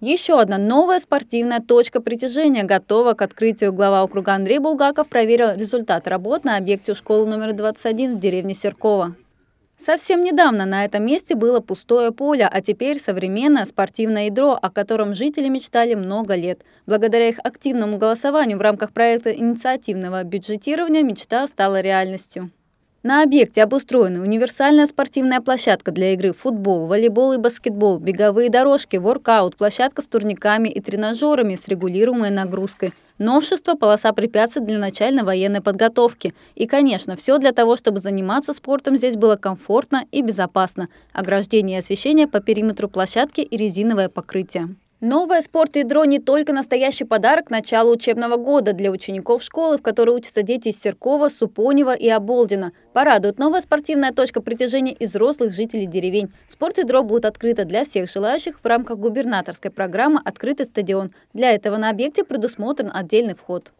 Еще одна новая спортивная точка притяжения готова к открытию. Глава округа Андрей Булгаков проверил результат работ на объекте школы номер 21 в деревне Серкова. Совсем недавно на этом месте было пустое поле, а теперь современное спортивное ядро, о котором жители мечтали много лет. Благодаря их активному голосованию в рамках проекта инициативного бюджетирования мечта стала реальностью. На объекте обустроена универсальная спортивная площадка для игры в футбол, волейбол и баскетбол, беговые дорожки, воркаут, площадка с турниками и тренажерами с регулируемой нагрузкой. Новшество – полоса препятствий для начальной военной подготовки. И, конечно, все для того, чтобы заниматься спортом здесь было комфортно и безопасно. Ограждение и освещение по периметру площадки и резиновое покрытие. Новое спорт-ядро не только настоящий подарок начала учебного года для учеников школы, в которой учатся дети из Серкова, Супонева и Оболдина. Порадует новая спортивная точка притяжения и взрослых жителей деревень. Спорт-ядро будет открыто для всех желающих в рамках губернаторской программы «Открытый стадион». Для этого на объекте предусмотрен отдельный вход.